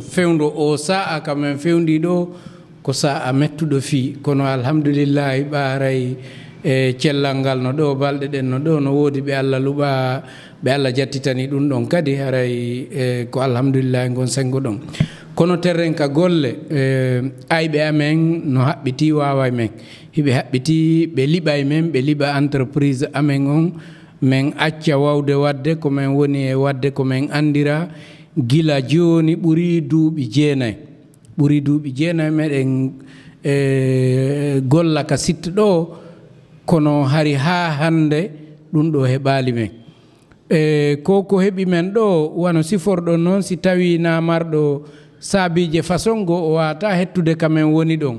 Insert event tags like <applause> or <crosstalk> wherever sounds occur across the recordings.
fewndo o sa'a kam en fewndi ɗo ko sa'a mettuɗo fii kono alhamdulillahi ɓaaray e cellal ngal no ɗo balɗe ɗen no ɗo no woodi ɓe allah luɓa ɓe allah jattitani ɗum ɗon kadi haray e ko alhamdulillahi gon sengo ɗon kono terren ka golle e, ayɓe amen no haɓɓiti wawa men hiɓe haɓɓiti ɓe liɓa men ɓe liɓa entreprise amen on men acca wawde wadde komin woni e wadde komin andira gila jooni ɓuri duuɓi jeenayi ɓuri duuɓi jeenayi meɗen e golla ka sitta ɗo kono hari haa hannde ɗum ɗo heɓaali men e ko ko heɓi men ɗo wano siforɗo noon si tawi namarɗo saabiije façon ngo o waata hettude ka men woni ɗon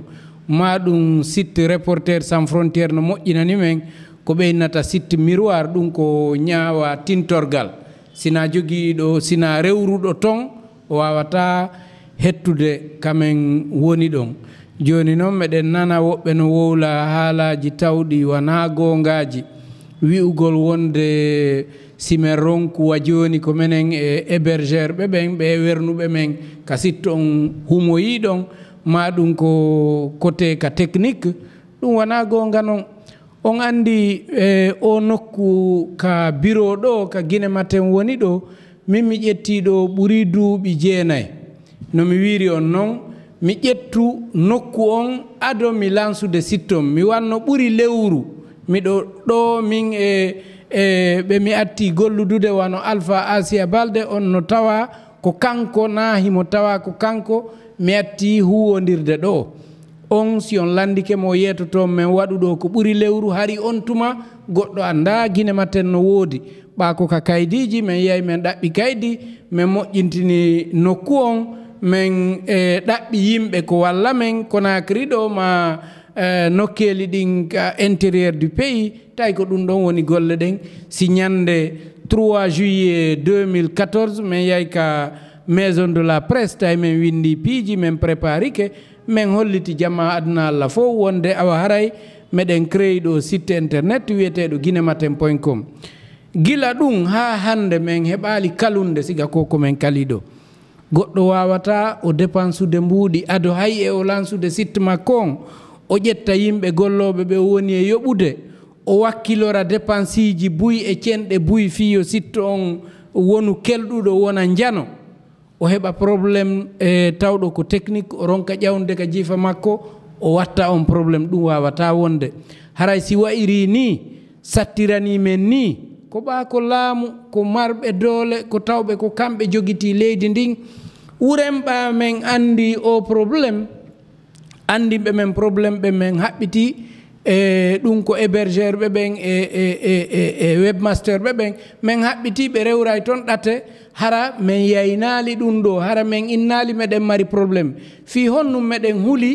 ma ɗum sitte reporter sans frontiére no moƴƴinani men ko ɓeynata sitte miroir ɗum ko ñaawa tintorgal sina jogiiɗo sina rewruɗo ton o wawata hettude kamen woni ɗon joni noon meɗen nana woɓɓe no wowla haalaji tawɗi wona gongaji wi'ugol wonde simen ronkuwa joni ko menen e héberger ɓe ɓen ɓe wernuɓe men ka sittoon humoyiɗon ma ɗum ko côté ka technique ɗum wona gonga noon on andi e eh, o nokku ka biro ɗo ka guine maten woni ɗo min mi ƴettiɗo ɓuuri duuɓi jeenayyi no mi wiiri on noon mi ƴettu nokku on ado mi lansude sittom mi wanno ɓuri lewru miɗo ɗo min e e ɓe mi atti golludude wano alpha asia balde on no tawa ko kanko naahimo tawa ko kanko mi atti huwodirde ɗo on si on landike mo yetoton men waɗu ɗo ko ɓuri lewru hari on tuma goɗɗo anda guine matten no woodi ɓako ka kaydiji men yeyi men ɗaɓɓi kaydi min moƴƴintini nokku on min e eh, ɗaɓɓi yimɓe ko walla men konakri ɗo ma eh, nokkeli ɗin ka intérieur du pays tawi ko ɗum ɗon woni golle ɗen si ñande 3 juillet 2014 min yeyi ka maison de la presse tawi min windi piiji min préparike min holliti jama aduna allah fof wonde awa haray meɗen créyi ɗo site internet wiyeteɗo guinematen point com gila ɗum ha hande min heɓali kalunde siga koko min kaaliɗo goɗɗo wawata o dépensude mbuuɗi ado hay e o lansude site makko on o ƴetta yimɓe golloɓe ɓe woni e yoɓude o wakkilora dépense ji buyi e cenɗe buyi fiyo sitte on wonu kelɗuɗo wona njano o heɓa probléme e tawɗo ko technique o ronka ƴawnde ka jiifa makko o watta on probléme ɗum wawata wonde haray si wayri ni sattiranimen ni ko ɓako laamu ko marɓe doole ko tawɓe ko kamɓe jogiti leydi ndin wurenɓa men andi o probléme andiɓe men probléme ɓe men haɓɓiti e ɗum ko hébergeur ɓe ɓen e, e, e, e webmaster ɓe ɓen min haɓɓiti ɓe rewray toon ɗate hara min yaynaali ɗum ɗo hara min innaali meɗen mari probléme fii honnum meɗen huli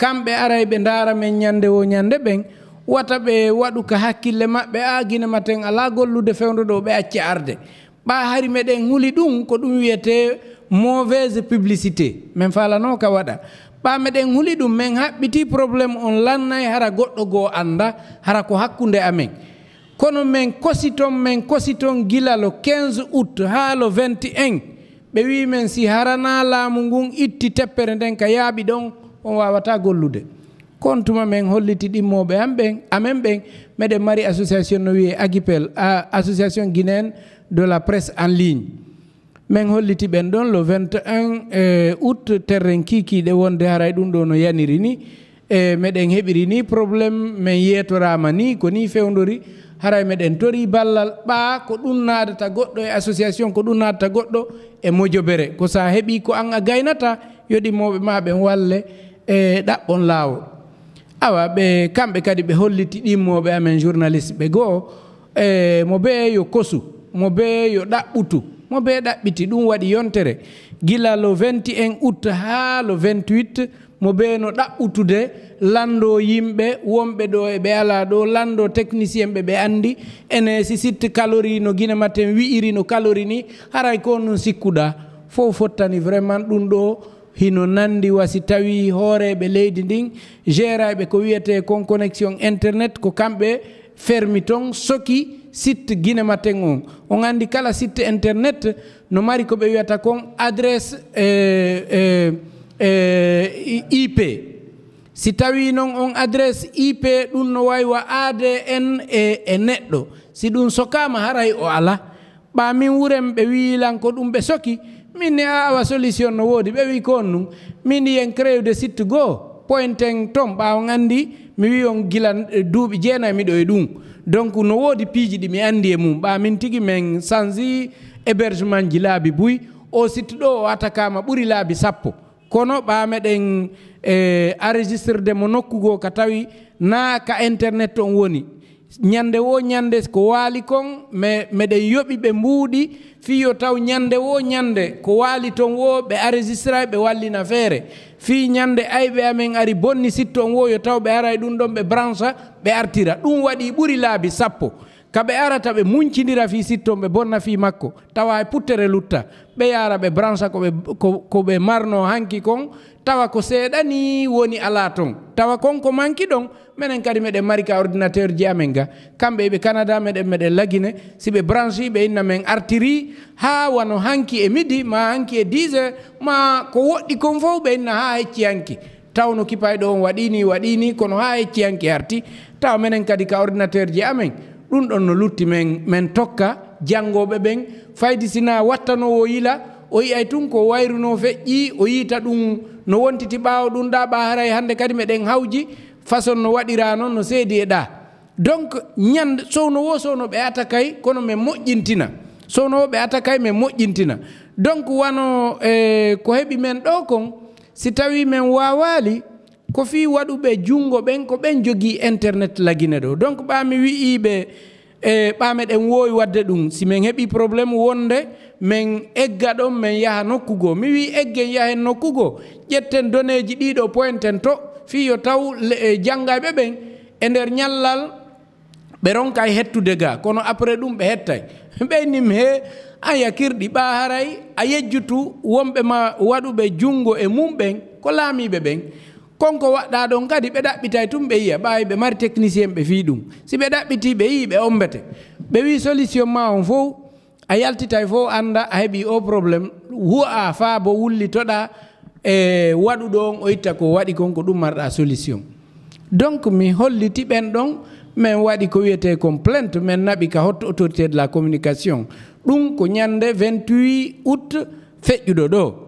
kamɓe aray ɓe ndaara min ñannde wo ñannde ɓen wata ɓe waɗu ka hakkille maɓɓe a gina maten alaa gollude fewndo ɗo ɓe acci arde ɓa hari meɗen huli ɗum ko ɗum wiyetee mauvaise publicité min falano ka waɗa ɓameɗen huli ɗum min haɓɓiti probléme on lannay hara goɗɗo goo annda hara ko hakkunde amen kono min kositon min kositon gila lo 15 août haa lo 21 ɓe wimen si harana laamu ngun itti teppere nden ka yaaɓi ɗon on wawata gollude kon tuma min holliti ɗimmoɓe am ɓen amen ɓen meɗen mari association no wiye agipel association guinéen de la presse en ligne min holliti ɓen ɗon le 21 e out terren kikiɗe wonde hara e ɗum ɗo no yaniri ni e meɗen heɓiri ni probléme min yeetorama ni koni fewdori hara meɗen tori ballal ɓa ko ɗum nadata goɗɗo e association ko ɗum nadata goɗɗo e mojobere ko sa heeɓi ko an a gaynata yoɗimoɓe ma ɓen walle e ɗaɓɓon lawol awa ɓe kamɓe kadi ɓe holliti ɗimmoɓe amen journaliste ɓe goho e mo be yo kosu mo be yo ɗaɓɓutu mo be ɗaɓɓiti ɗum waɗi yontere gila lo 21 août haa lo 28 mo beeno ɗaɓɓutude lanndo yimɓe wonɓe ɗo e ɓe ala ɗo lanndo technicien ɓe ɓe anndi ene si sitte calorie no guine maten wi'iri no calorie ni haray ko noon sikkuɗa fof fottani vraiment ɗum ɗo hino nanndi wasi tawi hooreeɓe leydi ndin géraɓe ko wiyete kon connexion internet ko kamɓe fermi ton soki site guine maten on on andi kala site internet no mari ko ɓe wiyata kon adresse eh, eh, eh, ip si tawi noon on adresse ip ɗum no wawi wa adn e, e neɗɗo si ɗum sokama haray o ala ɓamin wuren ɓe wiilan ko ɗum ɓe soki minni a awa solution no woodi ɓe wi kon nun mini yen crée de site goo pointen ton ɓawon andi mi wi on gila eh, duuɓi jeenayi miɗo e ɗum donc no woodi piiji ɗi mi anndi e mum ɓa min tigi min sansi hébergement ji laabi buy o sitti ɗo o atakama ɓuri laabi sappo kono ɓameɗen e eh, enregistrde mo nokku goo ka tawi naa ka internet on woni ñande wo ñande ko waali kon me meɗen yoɓi ɓe mbuuɗi fiyo taw ñande wo ñande ko waali ton wo ɓe enregistra ɓe wallina feere fi ñande ayɓe amen ari bonni sitton wo yo taw ɓe ara e ɗum ɗon ɓe branche ɓe artira ɗum waɗi ɓuri laabi sappo kaɓe arata ɓe muñcidira fi sitton ɓe bonna fi makko tawa e puttere lutta ɓe yara ɓe brancha koɓe ko ɓe marno hanki kon tawa ko seeɗani woni ala ton tawa konko manki ɗon menen kadi meɗen mari ka ordinateur ji amen ga kamɓe ɓe canada meɗen meɗen lagine si ɓe branchi ɓe inna men artiri ha wano hanki e midi ma hanki e 10 heures ma ko woɗɗi kon fof ɓe inna ha hecci hanki tawno kipayɗo on waɗini waɗini kono ha hecci hanki arti tawa menen kadi ka ordinateur ji amen ɗum ɗon no lutti men men tokka janngooɓe ɓen faydi sina wattanoowo yila o yiyay tun ko wayruno feƴƴi o yiita ɗum no wontiti ɓaawo ɗum ɗa ɓa haray hannde kadi meɗen hawji façon no waɗira noon no seedi e ɗa donc ñande sowno wo sowno ɓe attakay kono min moƴƴintina sownowo ɓe attakay min moƴƴintina donc wano e eh, ko heɓi men ɗo kon si tawi min wawali ko fi waɗuɓe junngo ɓen ko ɓen jogii internet lagina ɗo donc ɓaami wi'iiɓe e ɓaameɗen woowi waɗde ɗum si min heɓii probléme wonde min egga ɗon min yaha nokkugo mi wii eggen yahen nokkugo ƴetten doneeji ɗiiɗo pointen to fii yo taw e janngaaɓe ɓen e ndeer ñallal ɓe ronka e hettude ga kono après ɗum ɓe hettay <laughs> ɓeynim he an yakirɗi ɓaa haray a yejjutu wonɓe ma waɗuɓe junngo e mum ɓen ko laamiiɓe ɓen konko waɗɗa ɗon kadi ɓe ɗaɓɓitay e ɓe yiya technicien ɓe fii si ɓe ɗaɓɓiti ɓe ombete ɓe wi solution ma on fof a yaltitay fof a heɓi o probléme hu'a faa bo wullitoɗa e problèmes. ko solution donc mi holliti ɓen ɗon min waɗi ko wiyete problèmes. min ka hotto autorité de la communication Donc, ko ñande 28 août feƴƴuɗo dodo.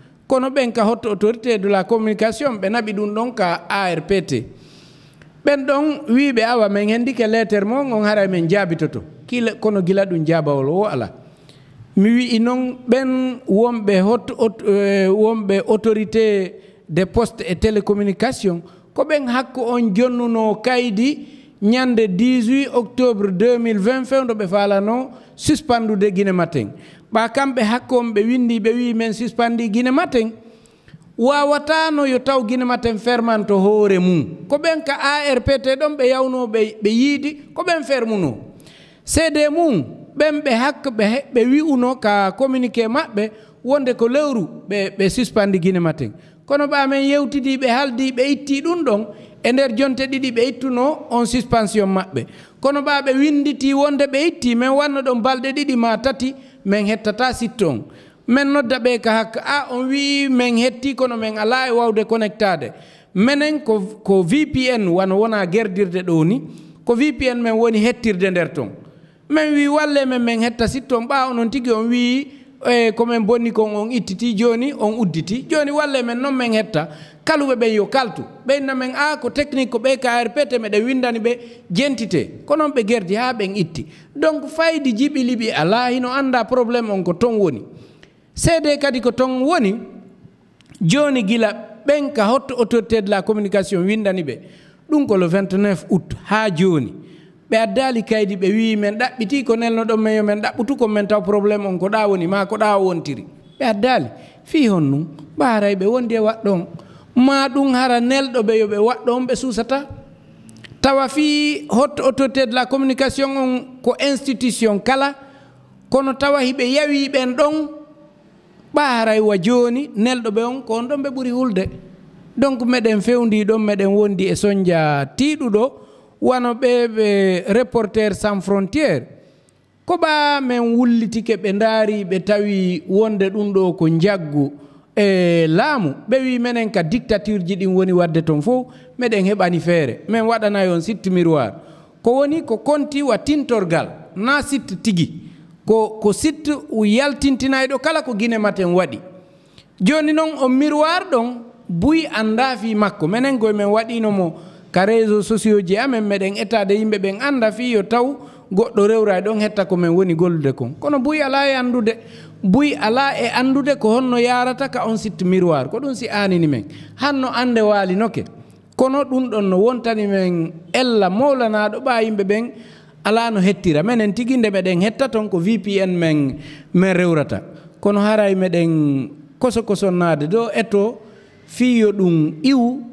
kono ɓen ka hotto autorité de la communication ɓe naɓi ɗum ɗon ka arpt ben ɗon wiɓe awa min henndike lettere mo on hara min jaabitoto kila kono gila ɗum jaabawol o ala mi wi'i noon ɓen wonɓe hot e, wonɓe autorité des postes et télécommunication ko ɓen hakku on jonnuno kaydi ñande 18 octobre 2020 fewdo ɓe falano de guine matin ɓa kamɓe hakkoon ɓe windi ɓe wi men suspendi guine maten wawatano yo taw guine maten fermanto hoore mum ko ɓen ka arpt ɗon ɓe yawno ɓe yiidi ko ɓen fermuno cd mum ɓen ɓe hakko ɓe wi'uno ka communiqué maɓɓe wonde ko lewru ɓe suspendi guine maten kono ɓa men yewtidi ɓe haaldi ɓe itti ɗum ɗon e nder jonte ɗiɗi ɓe ittuno on suspension maɓɓe kono ɓa ɓe winditi wonde ɓe itti men wanno ɗon balɗe ɗiɗi ma tati min hettata sittoon min nodda ɓe ka hakka a on wii min hetti kono min ala e wawde connectade minen ko ko vpn wano wona gerdirde ɗo ni ko vpn min woni hettirde nder toon min wi walle men min hetta sittoon ɓa onon tigi on wii eh, komin bonni kon on ittiti joni on udditi joni walle men non men hetta kaluɓe ɓen yo kaltu ɓeyna men a ko technique ko ɓe krpt meɗe windani ɓe jentité ko noon ɓe gerdi ha ɓen itti donc fayidi jiɓiliɓi ala hino anda probléme on ko ton woni seede kadi ko ton woni joni gila ɓen ka hotto autorité de la communication windani ɓe ɗum ko le 29 août ha joni ɓe addali kaydi ɓe wi min ɗaɓɓiti ko nelno ɗon mayo min ɗaɓɓutu ko min taw probléme on ko ɗa woni ma ko ɗa wontiri ɓe addali fi hon nun mbaaray ɓe wondi e waɗɗon ma ɗum hara nelɗo ɓe yo ɓe waɗɗon ɓe suusata tawa fi hotto autorité de la communication on ko institution kala kono tawa hiɓe yawi ɓen ɗon ɓaaray wa jooni nelɗo ɓe on ko on ɗon ɓe ɓuri hulde donc meɗen fewndi ɗon meɗen wondi e soñdia tiiɗuɗo wano ɓe reporter sans frontiére ko ɓa min wullitike ɓe ndaari ɓe tawi wonde ɗum ɗo ko jaggu e laamu ɓe wi menen ka dictature ji ɗin woni wadde toon fof meɗen heɓani feere min waɗana yon sitte miroir ko woni ko konti wa tintorgal na sitte tigi ko ko sitte yaltintinayɗo kala ko guine maten waɗi joni noon o miroir ɗon buy anda fi makko menen koye min waɗinomo ka réseau sociau ji amen meɗen étade yimɓe ɓen anda fi yo taw goɗɗo rewrai ɗon hetta komin woni gollude kon kono buy ala e andude buy ala e andude ko honno yarata ka on sitti miroir ko ɗum si anini men hanno ande walinoke kono ɗum ɗon no wontani men ella mawlanaɗo ɓa yimɓe ɓen ala no hettira menen tigui nde meɗen hetta toon ko vpn men men rewrata kono haray meɗen koso kosonnade do eto fiyo ɗum iwu